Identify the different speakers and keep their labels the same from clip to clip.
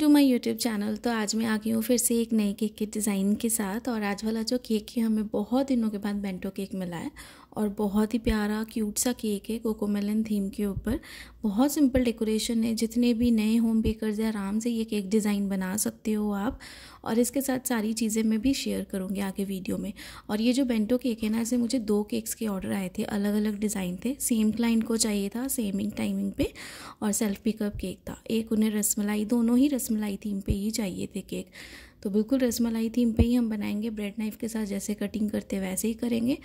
Speaker 1: to my YouTube channel तो आज मैं आ गई हूँ फिर से एक नए केक के डिज़ाइन के साथ और आज वाला जो केक है हमें बहुत दिनों के बाद बेंटो केक मिला है और बहुत ही प्यारा क्यूट सा केक है कोकोमेलन थीम के ऊपर बहुत सिंपल डेकोरेशन है जितने भी नए होम बेकर्स हैं आराम से ये केक डिज़ाइन बना सकते हो आप और इसके साथ सारी चीज़ें मैं भी शेयर करूँगी आगे वीडियो में और ये जो बेंटो केक है ना इसे मुझे दो केक्स के ऑर्डर आए थे अलग अलग डिज़ाइन थे सेम क्लाइंट को चाहिए था सेम टाइमिंग पे और सेल्फ पिकअप केक था एक उन्हें रसमलाई दोनों ही रसमलाई थीम पे ही चाहिए थे केक तो बिल्कुल रसमलाई थीम पे ही हम बनाएंगे ब्रेड नाइफ के साथ जैसे कटिंग करते वैसे ही करेंगे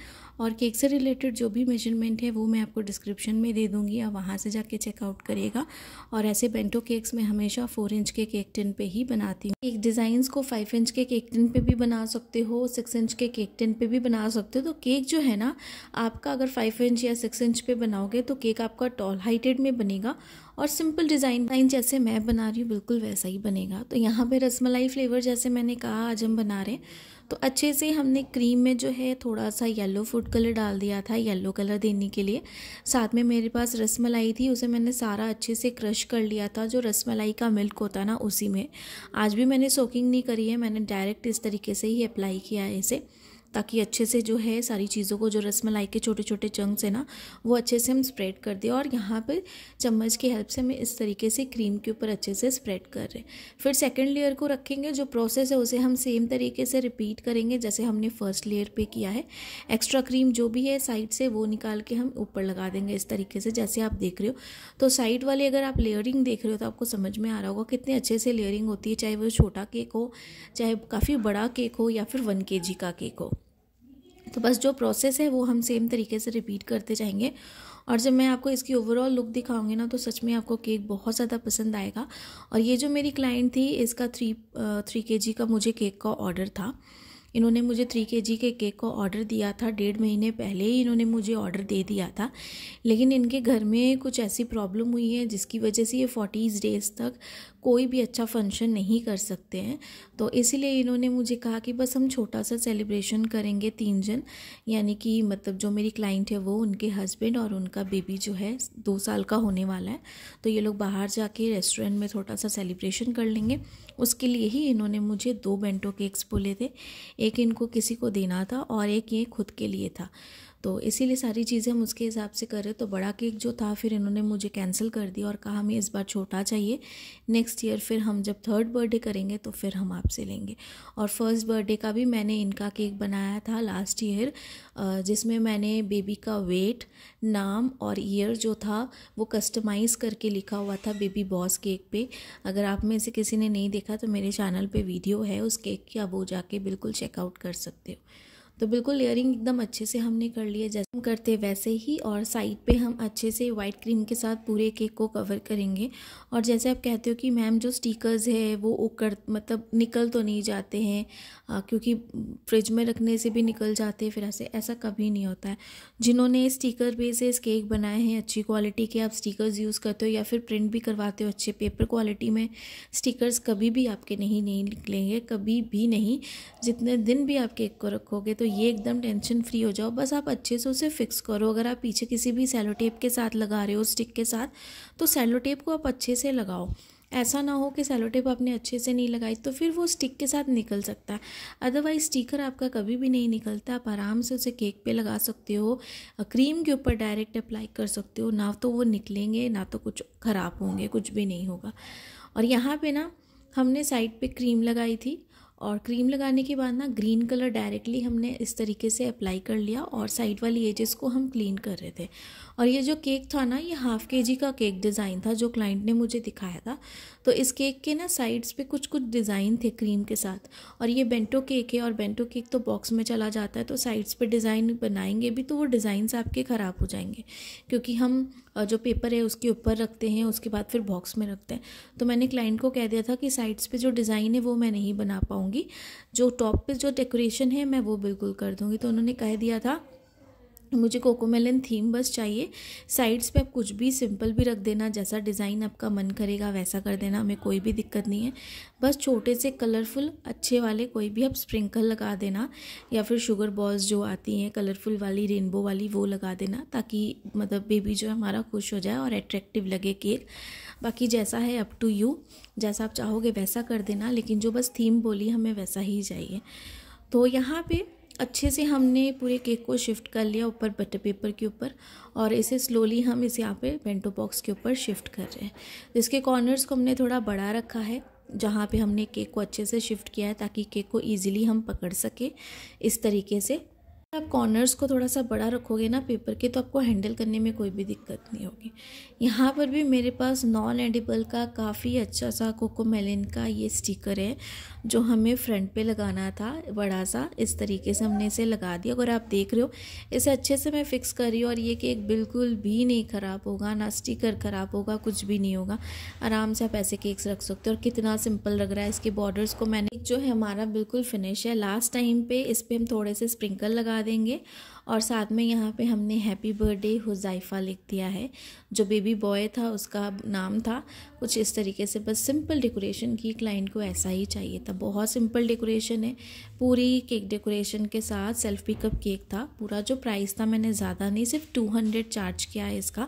Speaker 1: और केक से रिलेटेड जो भी मेजरमेंट है वो मैं आपको डिस्क्रिप्शन में दे दूँगी आप वहाँ से जाके चेकआउट करिएगा और ऐसे बेंटो केक्स में हमेशा फोर इंच के केक टिन पे ही बनाती हूँ एक डिज़ाइंस को फाइव इंच के केक टिन पे भी बना सकते हो सिक्स इंच के केक टिन पे भी बना सकते हो तो केक जो है ना आपका अगर फाइव इंच या सिक्स इंच पे बनाओगे तो केक आपका टॉल हाइटेड में बनेगा और सिंपल डिज़ाइन लाइन जैसे मैं बना रही हूँ बिल्कुल वैसा ही बनेगा तो यहाँ पे रसमलाई फ्लेवर जैसे मैंने कहा आज हम बना रहे हैं तो अच्छे से हमने क्रीम में जो है थोड़ा सा येलो फूड कलर डाल दिया था येलो कलर देने के लिए साथ में मेरे पास रसमलाई थी उसे मैंने सारा अच्छे से क्रश कर लिया था जो रसमलाई का मिल्क होता ना उसी में आज भी मैंने सोकिंग नहीं करी है मैंने डायरेक्ट इस तरीके से ही अप्लाई किया है इसे ताकि अच्छे से जो है सारी चीज़ों को जो रसमलाई के छोटे छोटे चंक्स है ना वो अच्छे से हम स्प्रेड कर दें और यहाँ पर चम्मच की हेल्प से हम इस तरीके से क्रीम के ऊपर अच्छे से स्प्रेड कर रहे हैं फिर सेकेंड लेयर को रखेंगे जो प्रोसेस है उसे हम सेम तरीके से रिपीट करेंगे जैसे हमने फर्स्ट लेयर पर किया है एक्स्ट्रा क्रीम जो भी है साइड से वो निकाल के हम ऊपर लगा देंगे इस तरीके से जैसे आप देख रहे हो तो साइड वाले अगर आप लेयरिंग देख रहे हो तो आपको समझ में आ रहा होगा कितने अच्छे से लेयरिंग होती है चाहे वो छोटा केक हो चाहे काफ़ी बड़ा केक हो या फिर वन के का केक हो तो बस जो प्रोसेस है वो हम सेम तरीके से रिपीट करते जाएंगे और जब मैं आपको इसकी ओवरऑल लुक दिखाऊंगी ना तो सच में आपको केक बहुत ज़्यादा पसंद आएगा और ये जो मेरी क्लाइंट थी इसका थ्री थ्री के जी का मुझे केक का ऑर्डर था इन्होंने मुझे थ्री के जी के केक को ऑर्डर दिया था डेढ़ महीने पहले ही इन्होंने मुझे ऑर्डर दे दिया था लेकिन इनके घर में कुछ ऐसी प्रॉब्लम हुई है जिसकी वजह से ये फोर्टीज़ डेज़ तक कोई भी अच्छा फंक्शन नहीं कर सकते हैं तो इसीलिए इन्होंने मुझे कहा कि बस हम छोटा सा सेलिब्रेशन करेंगे तीन जन यानी कि मतलब जो मेरी क्लाइंट है वो उनके हस्बैंड और उनका बेबी जो है दो साल का होने वाला है तो ये लोग बाहर जाके रेस्टोरेंट में थोड़ा सा सेलिब्रेशन कर लेंगे उसके लिए ही इन्होंने मुझे दो बेंटो केक्स बोले थे एक इनको किसी को देना था और एक ये खुद के लिए था तो इसीलिए सारी चीज़ें हम उसके हिसाब से करें तो बड़ा केक जो था फिर इन्होंने मुझे कैंसिल कर दिया और कहा हमें इस बार छोटा चाहिए नेक्स्ट ईयर फिर हम जब थर्ड बर्थडे करेंगे तो फिर हम आपसे लेंगे और फर्स्ट बर्थडे का भी मैंने इनका केक बनाया था लास्ट ईयर जिसमें मैंने बेबी का वेट नाम और ईयर जो था वो कस्टमाइज़ करके लिखा हुआ था बेबी बॉस केक पे अगर आप में से किसी ने नहीं देखा तो मेरे चैनल पे वीडियो है उस केक की आप वो जाके बिल्कुल चेकआउट कर सकते हो तो बिल्कुल लेयरिंग एकदम अच्छे से हमने कर लिए जैसे हम करते वैसे ही और साइड पे हम अच्छे से वाइट क्रीम के साथ पूरे केक को कवर करेंगे और जैसे आप कहते हो कि मैम जो स्टिकर्स है वो उकर मतलब निकल तो नहीं जाते हैं क्योंकि फ्रिज में रखने से भी निकल जाते हैं फिर ऐसे ऐसा कभी नहीं होता है जिन्होंने स्टिकर बेसिस केक बनाए हैं अच्छी क्वालिटी के आप स्टिकर्स यूज़ करते हो या फिर प्रिंट भी करवाते हो अच्छे पेपर क्वालिटी में स्टिकर्स कभी भी आपके नहीं नहीं निकलेंगे कभी भी नहीं जितने दिन भी आप केक को रखोगे तो ये एकदम टेंशन फ्री हो जाओ बस आप अच्छे से उसे फिक्स करो अगर आप पीछे किसी भी सेलो टेप के साथ लगा रहे हो स्टिक के साथ तो सेलो टेप को आप अच्छे से लगाओ ऐसा ना हो कि सेलो टेप आपने अच्छे से नहीं लगाई तो फिर वो स्टिक के साथ निकल सकता है अदरवाइज स्टिकर आपका कभी भी नहीं निकलता आप आराम से उसे केक पे लगा सकते हो क्रीम के ऊपर डायरेक्ट अप्लाई कर सकते हो ना तो वो निकलेंगे ना तो कुछ ख़राब होंगे कुछ भी नहीं होगा और यहाँ पे ना हमने साइड पे क्रीम लगाई थी और क्रीम लगाने के बाद ना ग्रीन कलर डायरेक्टली हमने इस तरीके से अप्लाई कर लिया और साइड वाली एजेस को हम क्लीन कर रहे थे और ये जो केक था ना ये हाफ़ के जी का केक डिज़ाइन था जो क्लाइंट ने मुझे दिखाया था तो इस केक के ना साइड्स पे कुछ कुछ डिज़ाइन थे क्रीम के साथ और ये बेंटो केक है और बेंटो केक तो बॉक्स में चला जाता है तो साइड्स पर डिज़ाइन बनाएंगे भी तो वो डिज़ाइंस आपके ख़राब हो जाएंगे क्योंकि हम जो पेपर है उसके ऊपर रखते हैं उसके बाद फिर बॉक्स में रखते हैं तो मैंने क्लाइंट को कह दिया था कि साइड्स पर जो डिज़ाइन है वो मैं नहीं बना पाऊँगी दूंगी जो टॉप पे जो डेकोरेशन है मैं वो बिल्कुल कर दूंगी तो उन्होंने कह दिया था मुझे कोकोमेलन थीम बस चाहिए साइड्स पे आप कुछ भी सिंपल भी रख देना जैसा डिज़ाइन आपका मन करेगा वैसा कर देना हमें कोई भी दिक्कत नहीं है बस छोटे से कलरफुल अच्छे वाले कोई भी आप स्प्रिंकल लगा देना या फिर शुगर बॉल्स जो आती हैं कलरफुल वाली रेनबो वाली वो लगा देना ताकि मतलब बेबी जो है हमारा खुश हो जाए और अट्रैक्टिव लगे केक बाकी जैसा है अप टू यू जैसा आप चाहोगे वैसा कर देना लेकिन जो बस थीम बोली हमें वैसा ही चाहिए तो यहाँ पे अच्छे से हमने पूरे केक को शिफ्ट कर लिया ऊपर बटर पेपर के ऊपर और इसे स्लोली हम इसे यहाँ पे पेंटो बॉक्स के ऊपर शिफ्ट कर रहे हैं इसके कॉर्नर्स को हमने थोड़ा बड़ा रखा है जहाँ पे हमने केक को अच्छे से शिफ्ट किया है ताकि केक को इजीली हम पकड़ सके इस तरीके से आप कॉर्नर्स को थोड़ा सा बड़ा रखोगे ना पेपर के तो आपको हैंडल करने में कोई भी दिक्कत नहीं होगी यहाँ पर भी मेरे पास नॉन एडिबल का काफ़ी अच्छा सा कोको मेलिन का ये स्टिकर है जो हमें फ्रंट पे लगाना था बड़ा सा इस तरीके से हमने इसे लगा दिया अगर आप देख रहे हो इसे अच्छे से मैं फ़िक्स कर रही हूँ और ये केक बिल्कुल भी नहीं ख़राब होगा ना स्टिकर ख़राब होगा कुछ भी नहीं होगा आराम से आप ऐसे केक्स रख सकते हो और कितना सिंपल लग रहा है इसके बॉर्डर्स को मैंने जो है हमारा बिल्कुल फिनिश है लास्ट टाइम पे इस पर हम थोड़े से स्प्रिंकल लगा लगा देंगे और साथ में यहाँ पे हमने हैप्पी बर्थडे हुज़ाइफ़ा लिख दिया है जो बेबी बॉय था उसका नाम था कुछ इस तरीके से बस सिंपल डेकोरेशन की क्लाइंट को ऐसा ही चाहिए था बहुत सिंपल डेकोरेशन है पूरी केक डेकोरेशन के साथ सेल्फ पिकअप केक था पूरा जो प्राइस था मैंने ज़्यादा नहीं सिर्फ टू हंड्रेड चार्ज किया है इसका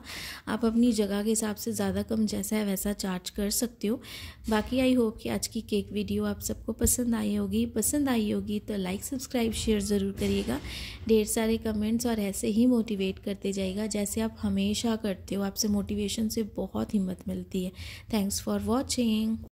Speaker 1: आप अपनी जगह के हिसाब से ज़्यादा कम जैसा है वैसा चार्ज कर सकते हो बाकी आई होप कि आज की केक वीडियो आप सबको पसंद आई होगी पसंद आई होगी तो लाइक सब्सक्राइब शेयर ज़रूर करिएगा ढेर सारे कम कमेंट्स और ऐसे ही मोटिवेट करते जाइएगा जैसे आप हमेशा करते हो आपसे मोटिवेशन से बहुत हिम्मत मिलती है थैंक्स फॉर वॉचिंग